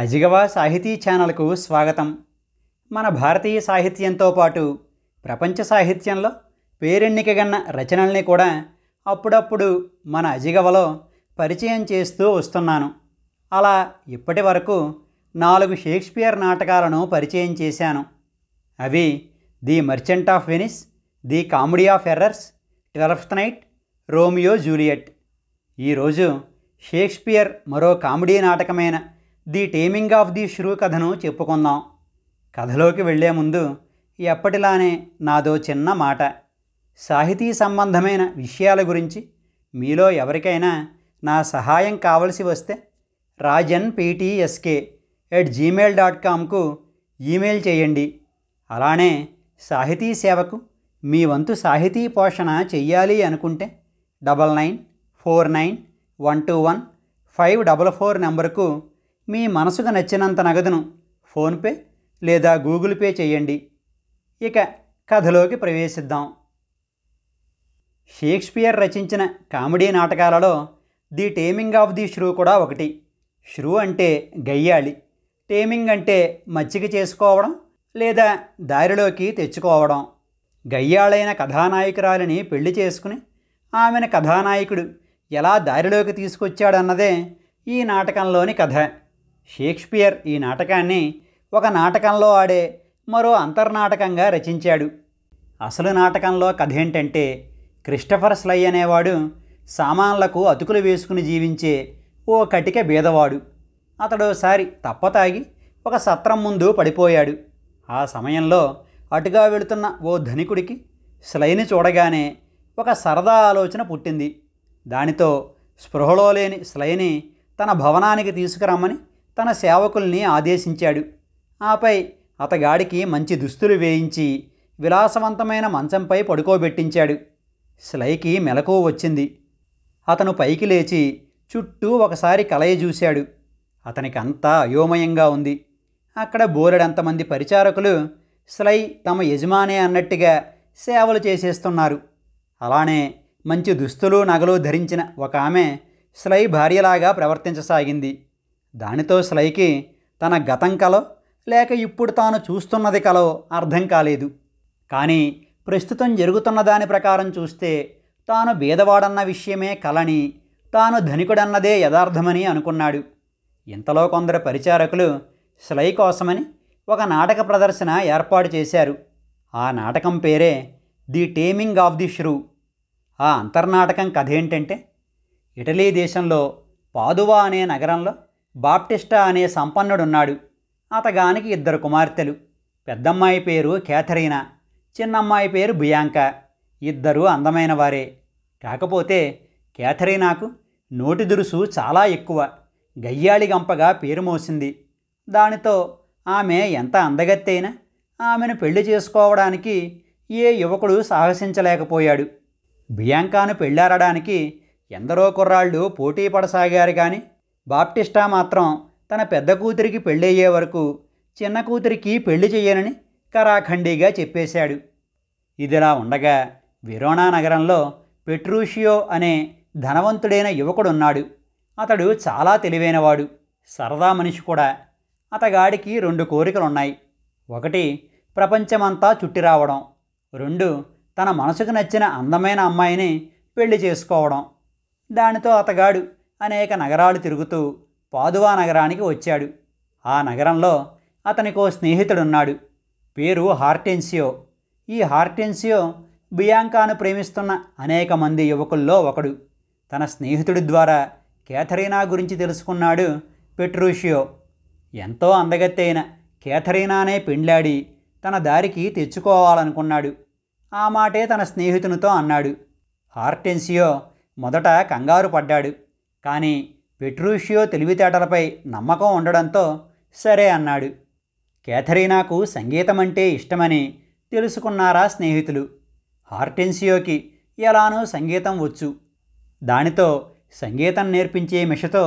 అజిగవ సాహితీ ఛానల్కు స్వాగతం మన భారతీయ సాహిత్యంతో పాటు ప్రపంచ సాహిత్యంలో పేరెన్నికగన్న రచనల్ని కూడా అప్పుడప్పుడు మన అజిగవలో పరిచయం చేస్తూ వస్తున్నాను అలా ఇప్పటి వరకు నాలుగు షేక్స్పియర్ నాటకాలను పరిచయం చేశాను అవి the merchant of Venice the comedy of errors twelfth night Romeo Juliet ఈరోజు షేక్స్పియర్ మరో కామెడీ నాటకమైన the taming of the shrew కథను చెప్పుకుందాం కథలోకి వెళ్లే ముందు ఎప్పటిలానే నాదో చిన్న మాట సాహితీ సంబంధమైన విషయాల గురించి మీలో ఎవరికైనా నా సహాయం కావలసి వస్తే Rajan PTSK at Gmail dot కామ్కు ఈమెయిల్ చేయండి అలానే సాహితీ సేవకు మీ వంతు సాహితీ పోషణ చెయ్యాలి అనుకుంటే double nine four nine one two one five double four నెంబర్కు మీ మనసుకు నచ్చినంత నగదును ఫోన్పే లేదా గూగుల్ పే చేయండి ఇక కథలోకి ప్రవేశిద్దాం షేక్స్పియర్ రచించిన కామెడీ నాటకాలలో the taming of the shrew కూడా ఒకటి ష్రూ అంటే గయ్యాళి టేమింగ్ అంటే మచ్చిక చేసుకోవడం లేదా దారిలోకి తెచ్చుకోవడం గయ్యాళైన కథానాయకురాలిని పెళ్లి చేసుకుని ఆమెను కథానాయకుడు ఎలా దారిలోకి తీసుకొచ్చాడన్నదే ఈ నాటకంలోని కథ షేక్స్పియర్ ఈ నాటకాన్ని ఒక నాటకంలో ఆడే మరో అంతర్నాటకంగా రచించాడు అసలు నాటకంలో కథ ఏంటంటే క్రిస్టఫర్ స్లై అనేవాడు సామాన్లకు అతుకులు వేసుకుని జీవించే ఓ కటిక బీదవాడు అతడోసారి తప్పతాగి ఒక సత్రం ముందు పడిపోయాడు ఆ సమయంలో అటుగా వెళుతున్న ఓ ధనికుడికి స్లైని చూడగానే ఒక సరదా ఆలోచన పుట్టింది దానితో స్పృహలో లేని స్లైని తన భవనానికి తీసుకురమ్మని తన సేవకుల్ని ఆదేశించాడు ఆపై అతగాడికి మంచి దుస్తులు వేయించి విలాసవంతమైన మంచంపై పడుకోబెట్టించాడు స్లైకి మెలకువ వచ్చింది అతను పైకి లేచి చుట్టూ ఒకసారి కలయి చూశాడు అతనికంతా అయోమయంగా ఉంది అక్కడ బోరెడంతమంది పరిచారకులు స్లై తమ యజమానే అన్నట్టుగా సేవలు చేసేస్తున్నారు అలానే మంచి దుస్తులు నగలు ధరించిన ఒక ఆమె స్లై భార్యలాగా ప్రవర్తించసాగింది దానితో స్లైకి తన గతం కలో లేక ఇప్పుడు తాను చూస్తున్నది కలో అర్థం కాలేదు కానీ ప్రస్తుతం జరుగుతున్న దాని ప్రకారం చూస్తే తాను బీదవాడన్న విషయమే కలని తాను ధనికుడన్నదే యథార్థమని అనుకున్నాడు ఇంతలో కొందరు పరిచారకులు స్లై కోసమని ఒక నాటక ప్రదర్శన ఏర్పాటు చేశారు ఆ నాటకం పేరే the taming of the shrew ఆ అంతర్నాటకం కథ ఏంటంటే ఇటలీ దేశంలో పాదువా అనే నగరంలో బాప్టిస్టా అనే సంపన్నుడున్నాడు అతగానికి ఇద్దరు కుమార్తెలు పెద్దమ్మాయి పేరు కేథరీనా చిన్నమ్మాయి పేరు బియాంక ఇద్దరూ అందమైన వారే కాకపోతే కేథరీనాకు నోటి దురుసు చాలా ఎక్కువ గయ్యాళి గంపగా పేరు మోసింది దానితో ఆమె ఎంత అందగత్తైనా ఆమెను పెళ్లి చేసుకోవడానికి ఏ యువకుడు సాహసించలేకపోయాడు బియాంకాను పెళ్ళారడానికి ఎందరో కుర్రాళ్ళు పోటీ పడసాగారు కానీ బాప్టిస్టా మాత్రం తన పెద్ద కూతురికి పెళ్ళయ్యే వరకు చిన్న కూతురికి పెళ్లి చేయనని కరాఖండీగా చెప్పేశాడు ఇదిలా ఉండగా విరోణా నగరంలో పెట్రూషియో అనే ధనవంతుడైన యువకుడున్నాడు అతడు చాలా తెలివైనవాడు సరదా మనిషి కూడా అతగాడికి రెండు కోరికలున్నాయి ఒకటి ప్రపంచమంతా చుట్టి రావడం రెండు తన మనసుకు నచ్చిన అందమైన అమ్మాయిని పెళ్లి చేసుకోవడం దానితో అతగాడు అనేక నగరాలు తిరుగుతూ పాదువా నగరానికి వచ్చాడు ఆ నగరంలో అతనికో స్నేహితుడున్నాడు పేరు హార్టెన్సియో ఈ హార్టెన్సియో బియాంకాను ప్రేమిస్తున్న అనేక మంది యువకుల్లో ఒకడు తన స్నేహితుడి ద్వారా కేథరీనా గురించి తెలుసుకున్నాడు పెట్రూషియో ఎంతో అందగత్తైన కేథరీనానే పెండ్లాడి తన దారికి తెచ్చుకోవాలనుకున్నాడు ఆ మాటే తన స్నేహితునితో అన్నాడు హార్టెన్సియో మొదట కంగారు పడ్డాడు కానీ పెట్రూషియో తెలివితేటలపై నమ్మకం ఉండడంతో సరే అన్నాడు కేథరీనాకు సంగీతం అంటే ఇష్టమని తెలుసుకున్నారా స్నేహితులు హార్టెన్సియోకి ఎలానో సంగీతం వచ్చు దానితో సంగీతం నేర్పించే మిషతో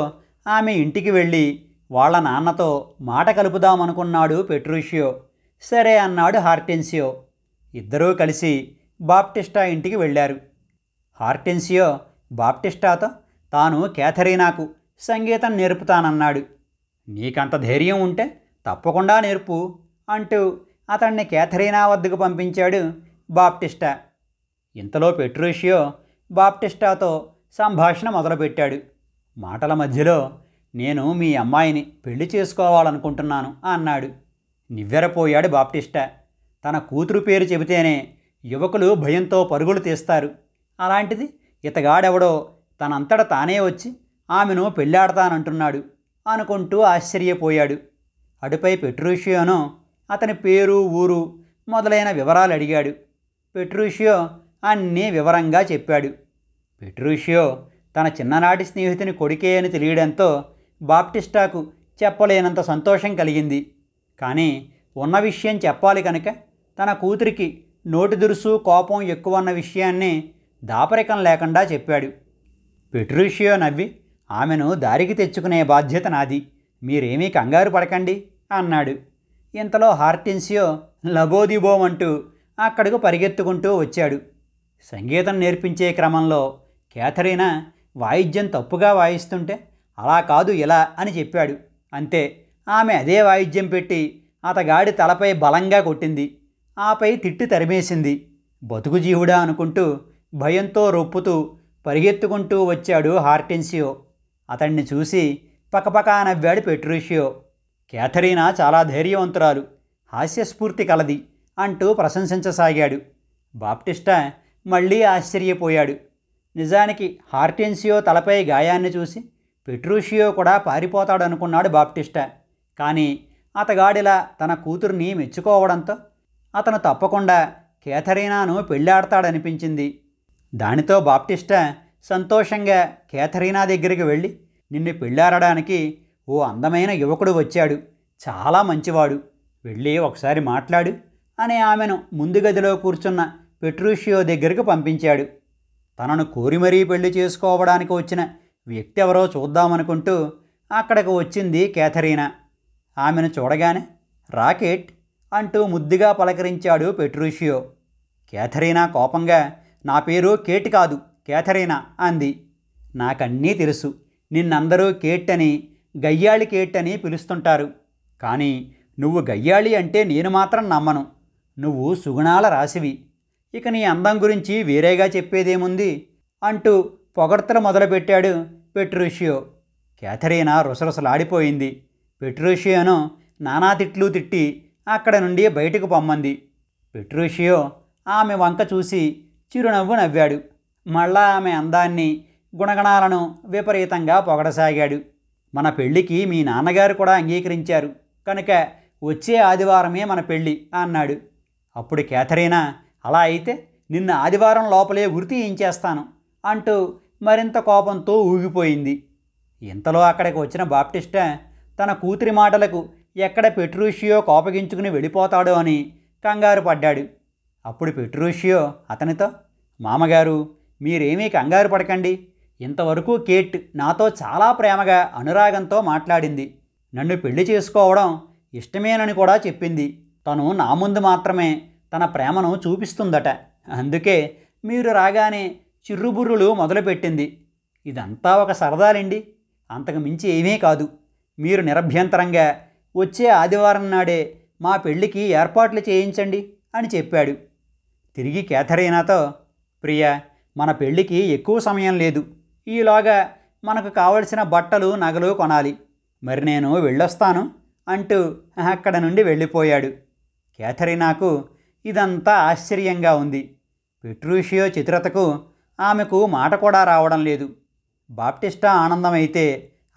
ఆమె ఇంటికి వెళ్ళి వాళ్ళ నాన్నతో మాట కలుపుదామనుకున్నాడు పెట్రూషియో సరే అన్నాడు హార్టెన్సియో ఇద్దరూ కలిసి బాప్టిస్టా ఇంటికి వెళ్ళారు హార్టెన్సియో బాప్టిస్టాతో తాను కేథరీనాకు సంగీతం నేర్పుతానన్నాడు నీకంత ధైర్యం ఉంటే తప్పకుండా నేర్పు అంటూ అతన్ని కేథరీనా వద్దకు పంపించాడు బాప్టిస్టా ఇంతలో పెట్రూషియో బాప్టిస్టాతో సంభాషణ మొదలుపెట్టాడు మాటల మధ్యలో నేను మీ అమ్మాయిని పెళ్లి చేసుకోవాలనుకుంటున్నాను అన్నాడు నివ్వెరపోయాడు బాప్టిస్టా తన కూతురు పేరు చెబితేనే యువకులు భయంతో పరుగులు తీస్తారు అలాంటిది ఇతగాడెవడో తనంతట తానే వచ్చి ఆమెను పెళ్ళాడతానంటున్నాడు అనుకుంటూ ఆశ్చర్యపోయాడు అటుపై పెట్రూషియోను అతని పేరు ఊరు మొదలైన వివరాలు అడిగాడు పెట్రూషియో అన్నీ వివరంగా చెప్పాడు పెట్రూషియో తన చిన్ననాటి స్నేహితుని కొడుకే అని తెలియడంతో బాప్టిస్టాకు చెప్పలేనంత సంతోషం కలిగింది కానీ ఉన్న విషయం చెప్పాలి కనుక తన కూతురికి నోటి దురుసు కోపం ఎక్కువ ఉన్న విషయాన్ని దాపరికం లేకుండా చెప్పాడు పెట్రూషియో నవ్వి ఆమెను దారికి తెచ్చుకునే బాధ్యత నాది మీరేమీ కంగారు పడకండి అన్నాడు ఇంతలో హార్టెన్సియో లబోదిబోం అంటూ అక్కడకు పరిగెత్తుకుంటూ వచ్చాడు సంగీతం నేర్పించే క్రమంలో కేథరీనా వాయిద్యం తప్పుగా వాయిస్తుంటే అలా కాదు ఇలా అని చెప్పాడు అంతే ఆమె అదే వాయిద్యం పెట్టి అతగాడి తలపై బలంగా కొట్టింది ఆపై తిట్టి తరిమేసింది బతుకుజీవుడా అనుకుంటూ భయంతో రొప్పుతూ పరిగెత్తుకుంటూ వచ్చాడు హార్టెన్సియో అతన్ని చూసి పకపకా నవ్వాడు పెట్రూషియో కేథరీనా చాలా ధైర్యవంతురాలు హాస్యస్ఫూర్తి కలది అంటూ ప్రశంసించసాగాడు బాప్టిస్టా మళ్ళీ ఆశ్చర్యపోయాడు నిజానికి హార్టెన్సియో తలపై గాయాన్ని చూసి పెట్రూషియో కూడా పారిపోతాడనుకున్నాడు బాప్టిస్టా కానీ అతగాడిలా తన కూతుర్ని మెచ్చుకోవడంతో అతను తప్పకుండా కేథరీనాను పెళ్ళాడతాడనిపించింది దానితో బాప్టిస్టా సంతోషంగా కేథరీనా దగ్గరికి వెళ్ళి నిన్ను పెళ్ళారడానికి ఓ అందమైన యువకుడు వచ్చాడు చాలా మంచివాడు వెళ్ళి ఒకసారి మాట్లాడు అని ఆమెను ముందు గదిలో కూర్చున్న పెట్రూషియో దగ్గరికి పంపించాడు తనను కోరి మరీ పెళ్లి చేసుకోవడానికి వచ్చిన వ్యక్తి ఎవరో చూద్దామనుకుంటూ అక్కడికి వచ్చింది కేథరీనా ఆమెను చూడగానే రాకెట్ అంటూ ముద్దుగా పలకరించాడు పెట్రూషియో కేథరీనా కోపంగా నా పేరు కేట్ కాదు కేథరీనా అంది నాకన్నీ తెలుసు నిన్నందరూ కేట్ అని గయ్యాళి కేట్ అని పిలుస్తుంటారు కానీ నువ్వు గయ్యాళి అంటే నేను మాత్రం నమ్మను నువ్వు సుగుణాల రాశివి ఇక నీ అందం గురించి వేరేగా చెప్పేదేముంది అంటూ పొగడ్తలు మొదలుపెట్టాడు పెట్రూషియో కేథరీనా రుసరుసలాడిపోయింది పెట్రూషియోను నానా తిట్లు తిట్టి అక్కడ నుండి బయటకు పొమ్మంది పెట్రూషియో ఆమె వంక చూసి చిరునవ్వు నవ్వాడు మళ్ళా ఆమె అందాన్ని గుణగణాలను విపరీతంగా పొగడసాగాడు మన పెళ్ళికి మీ నాన్నగారు కూడా అంగీకరించారు కనుక వచ్చే ఆదివారమే మన పెళ్ళి అన్నాడు అప్పుడు కేథరీనా అలా అయితే నిన్న ఆదివారం లోపలే ఏం చేస్తాను అంటూ మరింత కోపంతో ఊగిపోయింది ఇంతలో అక్కడికి వచ్చిన బాప్టిస్ట తన కూతురి మాటలకు ఎక్కడ పెట్రూషియో కోపగించుకుని వెళ్ళిపోతాడో అని కంగారు పడ్డాడు అప్పుడు పెట్రోషియో అతనితో మామగారు మీరేమీ కంగారు పడకండి ఇంతవరకు కేట్ నాతో చాలా ప్రేమగా అనురాగంతో మాట్లాడింది నన్ను పెళ్లి చేసుకోవడం ఇష్టమేనని కూడా చెప్పింది తను నా ముందు మాత్రమే తన ప్రేమను చూపిస్తుందట అందుకే మీరు రాగానే చిర్రుబుర్రులు మొదలుపెట్టింది ఇదంతా ఒక సరదాలండి అంతకు మించి ఏమీ కాదు మీరు నిరభ్యంతరంగా వచ్చే ఆదివారం నాడే మా పెళ్లికి ఏర్పాట్లు చేయించండి అని చెప్పాడు తిరిగి కేథరీనాతో ప్రియ మన పెళ్ళికి ఎక్కువ సమయం లేదు ఈలోగా మనకు కావలసిన బట్టలు నగలు కొనాలి మరి నేను వెళ్ళొస్తాను అంటూ అక్కడ నుండి వెళ్ళిపోయాడు కేథరీనాకు ఇదంతా ఆశ్చర్యంగా ఉంది పెట్రూషియో చిత్రతకు ఆమెకు మాట కూడా రావడం లేదు బాప్టిస్టా ఆనందమైతే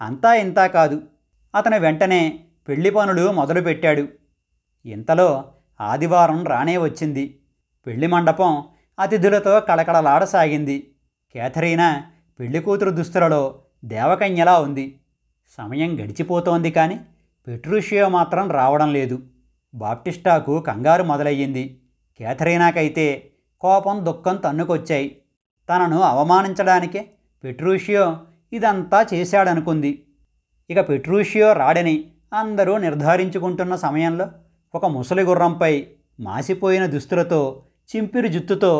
అంతా ఇంతా కాదు అతను వెంటనే పెళ్లి పనులు మొదలుపెట్టాడు ఇంతలో ఆదివారం రానే వచ్చింది పెళ్లి మండపం అతిథులతో కళకళలాడసాగింది కేథరీనా పెళ్లి కూతురు దుస్తులలో దేవకన్యలా ఉంది సమయం గడిచిపోతోంది కానీ పెట్రూషియో మాత్రం రావడం లేదు బాప్టిస్టాకు కంగారు మొదలయ్యింది కేథరీనాకైతే కోపం దుఃఖం తన్నుకొచ్చాయి తనను అవమానించడానికే పెట్రూషియో ఇదంతా చేశాడనుకుంది ఇక పెట్రూషియో రాడని అందరూ నిర్ధారించుకుంటున్న సమయంలో ఒక ముసలి గుర్రంపై మాసిపోయిన దుస్తులతో చింపిరి జుత్తుతో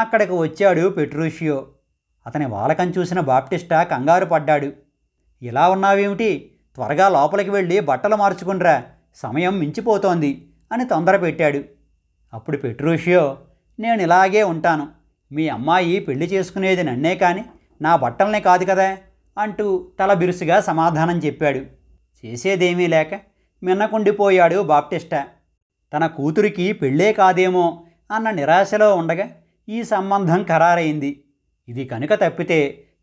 అక్కడికి వచ్చాడు పెట్రూషియో అతని వాలకం చూసిన బాప్టిస్టా కంగారు పడ్డాడు ఇలా ఉన్నావేమిటి త్వరగా లోపలికి వెళ్ళి బట్టలు మార్చుకునిరా సమయం మించిపోతోంది అని తొందర పెట్టాడు అప్పుడు పెట్రూషియో నేను ఇలాగే ఉంటాను మీ అమ్మాయి పెళ్లి చేసుకునేది నన్నే కానీ నా బట్టలనే కాదు కదా అంటూ తల బిరుసుగా సమాధానం చెప్పాడు చేసేదేమీ లేక మిన్నకుండిపోయాడు బాప్టిస్టా తన కూతురికి పెళ్ళే కాదేమో అన్న నిరాశలో ఉండగా ఈ సంబంధం ఖరారైంది ఇది కనుక తప్పితే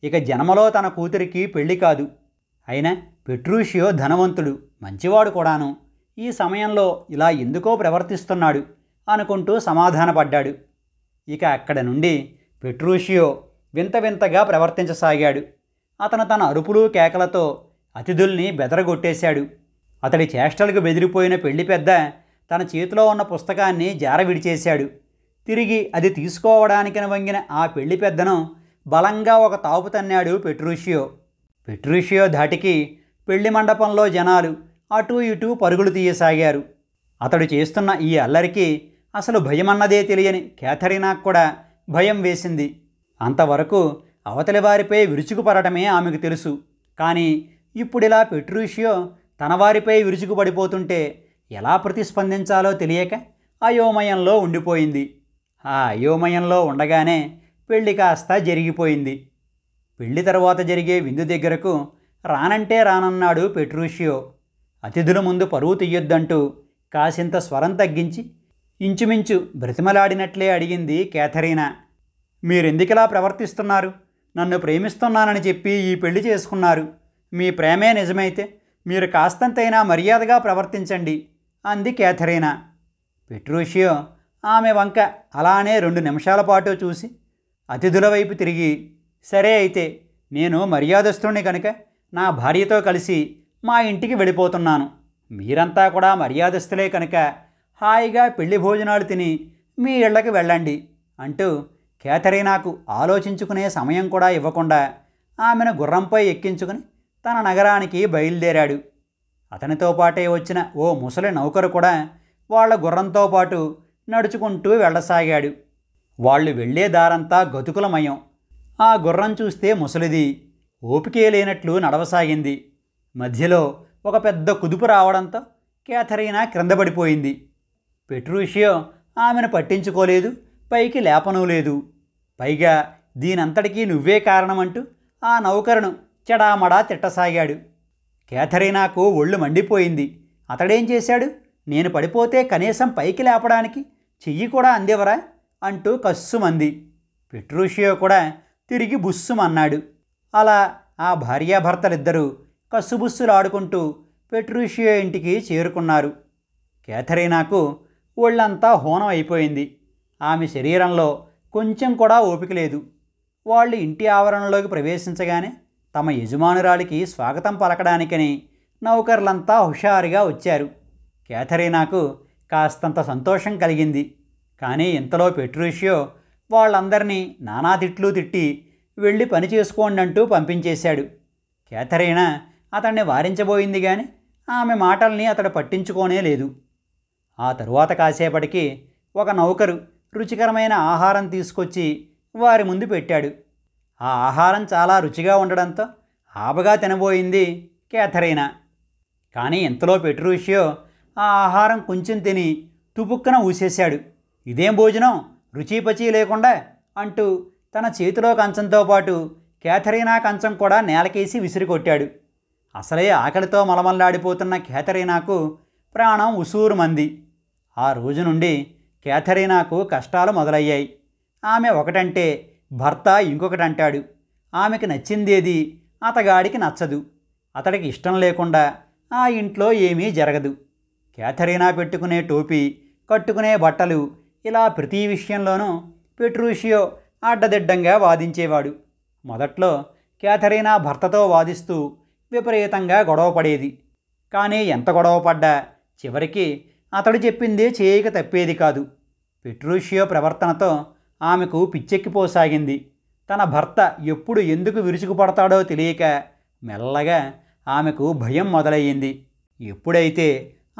ఇక జన్మలో తన కూతురికి పెళ్లి కాదు అయినా పెట్రూషియో ధనవంతుడు మంచివాడు కూడాను ఈ సమయంలో ఇలా ఎందుకో ప్రవర్తిస్తున్నాడు అనుకుంటూ సమాధానపడ్డాడు ఇక అక్కడ నుండి పెట్రూషియో వింత వింతగా ప్రవర్తించసాగాడు అతను తన అరుపులు కేకలతో అతిథుల్ని బెదరగొట్టేశాడు అతడి చేష్టలకు బెదిరిపోయిన పెళ్లి పెద్ద తన చేతిలో ఉన్న పుస్తకాన్ని జార విడిచేశాడు తిరిగి అది తీసుకోవడానికని వంగిన ఆ పెళ్లి పెద్దను బలంగా ఒక తాపు తన్నాడు పెట్రూషియో పెట్రూషియో ధాటికి పెళ్లి మండపంలో జనాలు అటూ ఇటూ పరుగులు తీయసాగారు అతడు చేస్తున్న ఈ అల్లరికి అసలు భయమన్నదే తెలియని క్యాథరినాకు కూడా భయం వేసింది అంతవరకు అవతలి వారిపై విరుచుకుపడటమే ఆమెకు తెలుసు కానీ ఇప్పుడిలా పెట్రూషియో తన వారిపై విరుచుకుపడిపోతుంటే ఎలా ప్రతిస్పందించాలో తెలియక అయోమయంలో ఉండిపోయింది ఆ అయోమయంలో ఉండగానే పెళ్లి కాస్త జరిగిపోయింది పెళ్లి తర్వాత జరిగే విందు దగ్గరకు రానంటే రానన్నాడు పెట్రూషియో అతిథుల ముందు పరువు తీయొద్దంటూ కాసింత స్వరం తగ్గించి ఇంచుమించు బ్రతిమలాడినట్లే అడిగింది కేథరీనా మీరెందుకిలా ప్రవర్తిస్తున్నారు నన్ను ప్రేమిస్తున్నానని చెప్పి ఈ పెళ్లి చేసుకున్నారు మీ ప్రేమే నిజమైతే మీరు కాస్తంతైనా మర్యాదగా ప్రవర్తించండి అంది క్యాథరీనా పెట్రోషియో ఆమె వంక అలానే రెండు నిమిషాల పాటు చూసి అతిథుల వైపు తిరిగి సరే అయితే నేను మర్యాదస్తుని కనుక నా భార్యతో కలిసి మా ఇంటికి వెళ్ళిపోతున్నాను మీరంతా కూడా మర్యాదస్తులే కనుక హాయిగా పెళ్లి భోజనాలు తిని మీ ఇళ్లకు వెళ్ళండి అంటూ కేథరీనాకు ఆలోచించుకునే సమయం కూడా ఇవ్వకుండా ఆమెను గుర్రంపై ఎక్కించుకుని తన నగరానికి బయలుదేరాడు అతనితో పాటే వచ్చిన ఓ ముసలి నౌకరు కూడా వాళ్ల గుర్రంతో పాటు నడుచుకుంటూ వెళ్ళసాగాడు వాళ్ళు వెళ్లే దారంతా గతుకులమయం ఆ గుర్రం చూస్తే ముసలిది ఓపికే లేనట్లు నడవసాగింది మధ్యలో ఒక పెద్ద కుదుపు రావడంతో కేథరీనా క్రిందపడిపోయింది పెట్రూషియో ఆమెను పట్టించుకోలేదు పైకి లేపనూ లేదు పైగా దీనంతటికీ నువ్వే కారణమంటూ ఆ నౌకరును చెడామడా తిట్టసాగాడు కేథరీనాకు ఒళ్ళు మండిపోయింది అతడేం చేశాడు నేను పడిపోతే కనీసం పైకి లేపడానికి చెయ్యి కూడా అందేవరా అంటూ కస్సుమంది పెట్రూషియో కూడా తిరిగి బుస్సుమన్నాడు అలా ఆ భార్యాభర్తలిద్దరూ ఆడుకుంటూ పెట్రూషియో ఇంటికి చేరుకున్నారు కేథరీనాకు ఒళ్ళంతా హోనం అయిపోయింది ఆమె శరీరంలో కొంచెం కూడా ఓపిక లేదు వాళ్ళు ఇంటి ఆవరణలోకి ప్రవేశించగానే తమ యజమానురాలికి స్వాగతం పలకడానికని నౌకర్లంతా హుషారుగా వచ్చారు కేథరీనాకు కాస్తంత సంతోషం కలిగింది కానీ ఇంతలో పెట్రూషియో వాళ్ళందరినీ నానా తిట్లు తిట్టి వెళ్ళి పని చేసుకోండి అంటూ పంపించేశాడు కేథరీనా అతన్ని వారించబోయింది కానీ ఆమె మాటల్ని అతడు పట్టించుకోనే లేదు ఆ తరువాత కాసేపటికి ఒక నౌకరు రుచికరమైన ఆహారం తీసుకొచ్చి వారి ముందు పెట్టాడు ఆ ఆహారం చాలా రుచిగా ఉండడంతో ఆపగా తినబోయింది కేథరీనా కానీ ఇంతలో పెట్రూషియో ఆ ఆహారం కొంచెం తిని తుపుక్కున ఊసేశాడు ఇదేం భోజనం రుచిపచి లేకుండా అంటూ తన చేతిలో కంచంతో పాటు కేథరీనా కంచం కూడా నేలకేసి విసిరికొట్టాడు అసలే ఆకలితో మలమల్లాడిపోతున్న కేథరీనాకు ప్రాణం ఉసూరు మంది ఆ రోజు నుండి కేథరీనాకు కష్టాలు మొదలయ్యాయి ఆమె ఒకటంటే భర్త ఇంకొకటి అంటాడు ఆమెకి నచ్చిందేది అతగాడికి నచ్చదు అతడికి ఇష్టం లేకుండా ఆ ఇంట్లో ఏమీ జరగదు కేథరీనా పెట్టుకునే టోపీ కట్టుకునే బట్టలు ఇలా ప్రతి విషయంలోనూ పెట్రూషియో అడ్డదిడ్డంగా వాదించేవాడు మొదట్లో క్యాథరీనా భర్తతో వాదిస్తూ విపరీతంగా గొడవపడేది కానీ ఎంత గొడవపడ్డా చివరికి అతడు చెప్పిందే చేయక తప్పేది కాదు పెట్రూషియో ప్రవర్తనతో ఆమెకు పిచ్చెక్కిపోసాగింది తన భర్త ఎప్పుడు ఎందుకు విరుచుకుపడతాడో తెలియక మెల్లగా ఆమెకు భయం మొదలయ్యింది ఎప్పుడైతే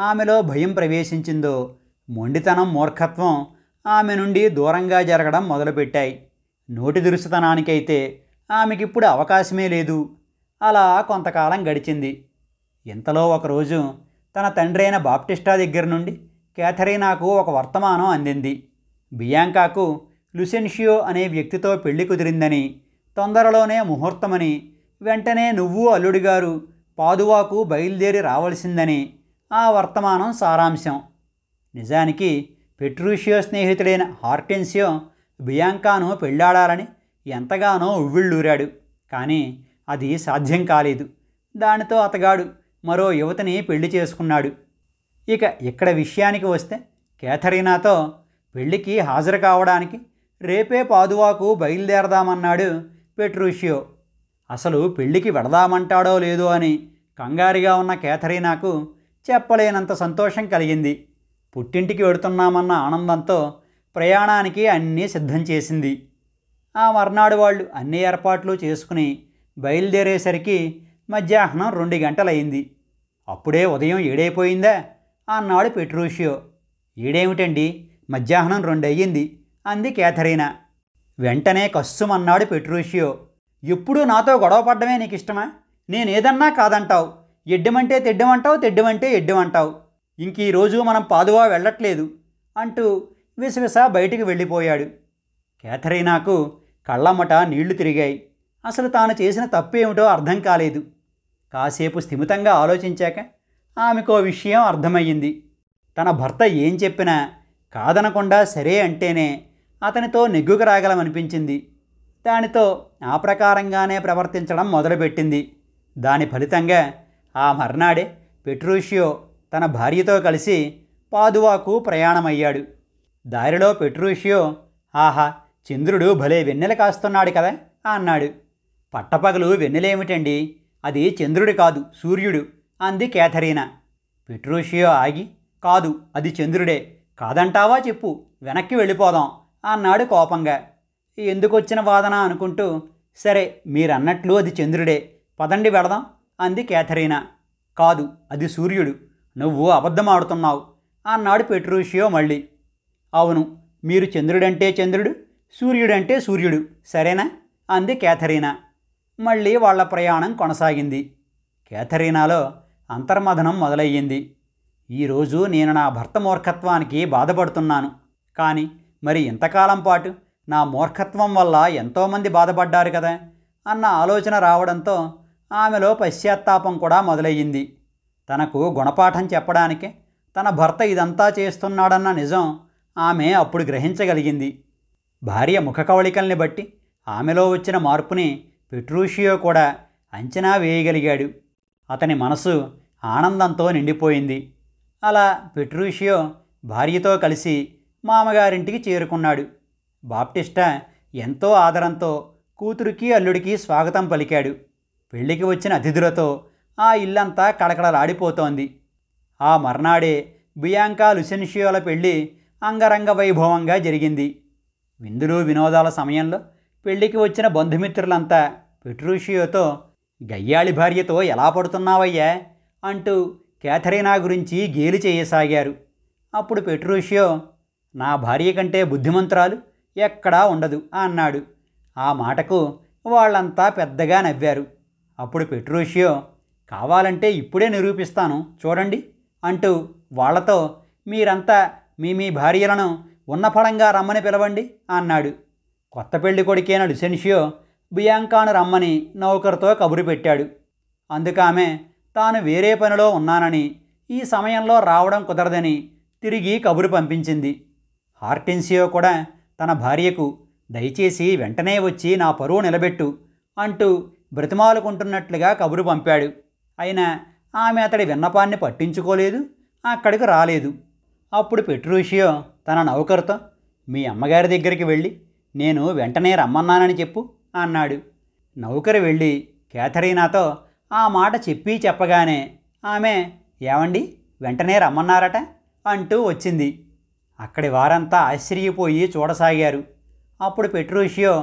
ఆమెలో భయం ప్రవేశించిందో మొండితనం మూర్ఖత్వం ఆమె నుండి దూరంగా జరగడం మొదలుపెట్టాయి నోటి దురుసుతనానికైతే ఆమెకిప్పుడు అవకాశమే లేదు అలా కొంతకాలం గడిచింది ఇంతలో ఒకరోజు తన తండ్రి అయిన బాప్టిస్టా దగ్గర నుండి కేథరీనాకు ఒక వర్తమానం అందింది బియాంకాకు లుసెన్షియో అనే వ్యక్తితో పెళ్లి కుదిరిందని తొందరలోనే ముహూర్తమని వెంటనే నువ్వు గారు పాదువాకు బయలుదేరి రావలసిందని ఆ వర్తమానం సారాంశం నిజానికి పెట్రూషియో స్నేహితుడైన హార్టెన్సియో బియాంకాను పెళ్ళాడాలని ఎంతగానో ఉవ్విళ్ళూరాడు కానీ అది సాధ్యం కాలేదు దానితో అతగాడు మరో యువతని పెళ్లి చేసుకున్నాడు ఇక ఇక్కడ విషయానికి వస్తే కేథరీనాతో పెళ్లికి హాజరు కావడానికి రేపే పాదువాకు బయలుదేరదామన్నాడు పెట్రూషియో అసలు పెళ్ళికి వెడదామంటాడో లేదో అని కంగారిగా ఉన్న కేథరీనాకు చెప్పలేనంత సంతోషం కలిగింది పుట్టింటికి వెడుతున్నామన్న ఆనందంతో ప్రయాణానికి అన్నీ సిద్ధం చేసింది ఆ మర్నాడు వాళ్ళు అన్ని ఏర్పాట్లు చేసుకుని బయలుదేరేసరికి మధ్యాహ్నం రెండు గంటలయ్యింది అప్పుడే ఉదయం ఏడైపోయిందా అన్నాడు పెట్రూషియో ఏడేమిటండి మధ్యాహ్నం రెండు అయ్యింది అంది కేథరీనా వెంటనే కస్సుమన్నాడు పెట్రూషియో ఎప్పుడూ నాతో గొడవ పడ్డమే నీకు ఇష్టమా నేనేదన్నా కాదంటావు ఎడ్డమంటే తెడ్డమంటావు తెడ్డమంటే ఎడ్డమంటావు ఇంక ఈరోజు మనం పాదువా వెళ్ళట్లేదు అంటూ విసవిస బయటికి వెళ్ళిపోయాడు కేథరీనాకు కళ్ళమ్మట నీళ్లు తిరిగాయి అసలు తాను చేసిన తప్పేమిటో అర్థం కాలేదు కాసేపు స్థిమితంగా ఆలోచించాక ఆమెకో విషయం అర్థమయ్యింది తన భర్త ఏం చెప్పినా కాదనకుండా సరే అంటేనే అతనితో నెగ్గుకు రాగలమనిపించింది దానితో ఆ ప్రకారంగానే ప్రవర్తించడం మొదలుపెట్టింది దాని ఫలితంగా ఆ మర్నాడే పెట్రూషియో తన భార్యతో కలిసి పాదువాకు ప్రయాణమయ్యాడు దారిలో పెట్రూషియో ఆహా చంద్రుడు భలే వెన్నెల కాస్తున్నాడు కదా అన్నాడు పట్టపగలు వెన్నెలేమిటండి అది చంద్రుడు కాదు సూర్యుడు అంది కేథరీనా పెట్రూషియో ఆగి కాదు అది చంద్రుడే కాదంటావా చెప్పు వెనక్కి వెళ్ళిపోదాం అన్నాడు కోపంగా ఎందుకు వచ్చిన వాదన అనుకుంటూ సరే మీరన్నట్లు అది చంద్రుడే పదండి వెళదాం అంది కేథరీనా కాదు అది సూర్యుడు నువ్వు అబద్ధమాడుతున్నావు అన్నాడు పెట్రూషియో మళ్ళీ అవును మీరు చంద్రుడంటే చంద్రుడు సూర్యుడంటే సూర్యుడు సరేనా అంది కేథరీనా మళ్ళీ వాళ్ల ప్రయాణం కొనసాగింది కేథరీనాలో అంతర్మథనం మొదలయ్యింది ఈరోజు నేను నా భర్త మూర్ఖత్వానికి బాధపడుతున్నాను కానీ మరి ఇంతకాలం పాటు నా మూర్ఖత్వం వల్ల ఎంతోమంది బాధపడ్డారు కదా అన్న ఆలోచన రావడంతో ఆమెలో పశ్చాత్తాపం కూడా మొదలయ్యింది తనకు గుణపాఠం చెప్పడానికి తన భర్త ఇదంతా చేస్తున్నాడన్న నిజం ఆమె అప్పుడు గ్రహించగలిగింది భార్య ముఖకవళికల్ని బట్టి ఆమెలో వచ్చిన మార్పుని పెట్రూషియో కూడా అంచనా వేయగలిగాడు అతని మనసు ఆనందంతో నిండిపోయింది అలా పెట్రూషియో భార్యతో కలిసి మామగారింటికి చేరుకున్నాడు బాప్టిస్టా ఎంతో ఆదరంతో కూతురికి అల్లుడికి స్వాగతం పలికాడు పెళ్లికి వచ్చిన అతిథులతో ఆ ఇల్లంతా కడకడలాడిపోతోంది ఆ మర్నాడే బియాంకా లుసెన్షియోల పెళ్లి అంగరంగ వైభవంగా జరిగింది విందులు వినోదాల సమయంలో పెళ్లికి వచ్చిన బంధుమిత్రులంతా పెట్రూషియోతో గయ్యాళి భార్యతో ఎలా పడుతున్నావయ్యా అంటూ కేథరీనా గురించి గేలి చేయసాగారు అప్పుడు పెట్రూషియో నా భార్య కంటే బుద్ధిమంతురాలు ఎక్కడా ఉండదు అన్నాడు ఆ మాటకు వాళ్ళంతా పెద్దగా నవ్వారు అప్పుడు పెట్రోషియో కావాలంటే ఇప్పుడే నిరూపిస్తాను చూడండి అంటూ వాళ్లతో మీరంతా మీ మీ భార్యలను ఉన్నపడంగా రమ్మని పిలవండి అన్నాడు కొత్త పెళ్లి కొడుకైన లిసెన్షియో బియాంకాను రమ్మని నౌకర్తో కబురు పెట్టాడు అందుకామె తాను వేరే పనిలో ఉన్నానని ఈ సమయంలో రావడం కుదరదని తిరిగి కబురు పంపించింది హార్టెన్సియో కూడా తన భార్యకు దయచేసి వెంటనే వచ్చి నా పరువు నిలబెట్టు అంటూ బ్రతిమాలుకుంటున్నట్లుగా కబురు పంపాడు అయినా ఆమె అతడి విన్నపాన్ని పట్టించుకోలేదు అక్కడికి రాలేదు అప్పుడు పెట్రూషియో తన నౌకరుతో మీ అమ్మగారి దగ్గరికి వెళ్ళి నేను వెంటనే రమ్మన్నానని చెప్పు అన్నాడు నౌకరు వెళ్ళి కేథరీనాతో ఆ మాట చెప్పి చెప్పగానే ఆమె ఏమండి వెంటనే రమ్మన్నారట అంటూ వచ్చింది అక్కడి వారంతా ఆశ్చర్యపోయి చూడసాగారు అప్పుడు పెట్రోషియో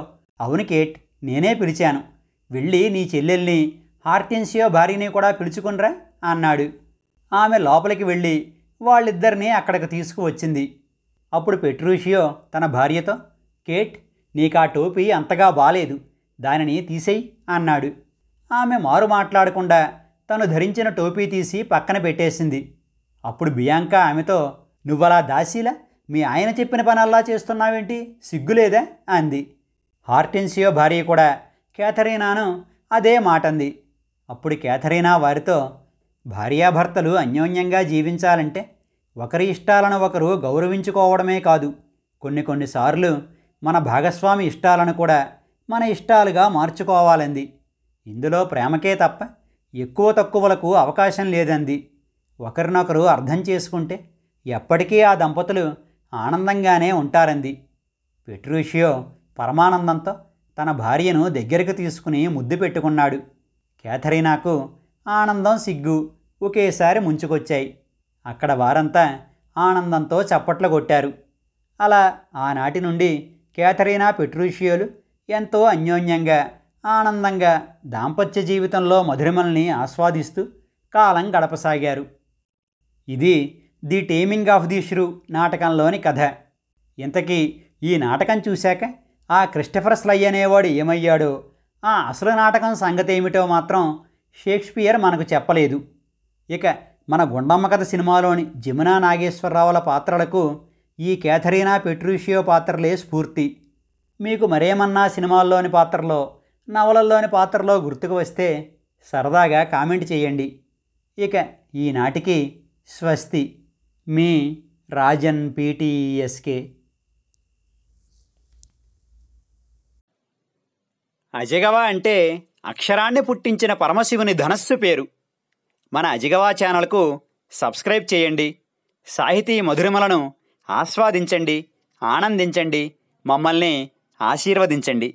అవును కేట్ నేనే పిలిచాను వెళ్ళి నీ చెల్లెల్ని హార్టెన్షియో భార్యని కూడా పిలుచుకునిరా అన్నాడు ఆమె లోపలికి వెళ్ళి వాళ్ళిద్దరినీ అక్కడికి తీసుకువచ్చింది అప్పుడు పెట్రూషియో తన భార్యతో కేట్ నీకా టోపీ అంతగా బాలేదు దానిని తీసేయి అన్నాడు ఆమె మారు మాట్లాడకుండా తను ధరించిన టోపీ తీసి పక్కన పెట్టేసింది అప్పుడు బియాంక ఆమెతో నువ్వలా దాసీలా మీ ఆయన చెప్పిన పని అలా చేస్తున్నావేంటి సిగ్గులేదా అంది హార్టెన్సియో భార్య కూడా కేథరీనాను అదే మాటంది అప్పుడు కేథరీనా వారితో భార్యాభర్తలు అన్యోన్యంగా జీవించాలంటే ఒకరి ఇష్టాలను ఒకరు గౌరవించుకోవడమే కాదు కొన్ని కొన్నిసార్లు మన భాగస్వామి ఇష్టాలను కూడా మన ఇష్టాలుగా మార్చుకోవాలంది ఇందులో ప్రేమకే తప్ప ఎక్కువ తక్కువలకు అవకాశం లేదంది ఒకరినొకరు అర్థం చేసుకుంటే ఎప్పటికీ ఆ దంపతులు ఆనందంగానే ఉంటారంది పెట్రూషియో పరమానందంతో తన భార్యను దగ్గరకు తీసుకుని ముద్దు పెట్టుకున్నాడు కేథరీనాకు ఆనందం సిగ్గు ఒకేసారి ముంచుకొచ్చాయి అక్కడ వారంతా ఆనందంతో చప్పట్లు కొట్టారు అలా ఆనాటి నుండి కేథరీనా పెట్రూషియోలు ఎంతో అన్యోన్యంగా ఆనందంగా దాంపత్య జీవితంలో మధురిమల్ని ఆస్వాదిస్తూ కాలం గడపసాగారు ఇది the taming of the shrew నాటకంలోని కథ ఇంతకీ ఈ నాటకం చూశాక ఆ క్రిస్టఫర్ స్లై అనేవాడు ఏమయ్యాడో ఆ అసలు నాటకం సంగతి ఏమిటో మాత్రం షేక్స్పియర్ మనకు చెప్పలేదు ఇక మన గుండమ్మ కథ సినిమాలోని జమునా నాగేశ్వరరావుల పాత్రలకు ఈ కేథరీనా పెట్రూషియో పాత్రలే స్ఫూర్తి మీకు మరేమన్నా సినిమాల్లోని పాత్రలో నవలల్లోని పాత్రలో గుర్తుకు వస్తే సరదాగా కామెంట్ చేయండి ఇక ఈనాటికి స్వస్తి మీ రాజన్ పీటీఎస్కే అజగవ అంటే అక్షరాన్ని పుట్టించిన పరమశివుని ధనస్సు పేరు మన అజగవా ఛానల్కు సబ్స్క్రైబ్ చేయండి సాహితీ మధురిమలను ఆస్వాదించండి ఆనందించండి మమ్మల్ని ఆశీర్వదించండి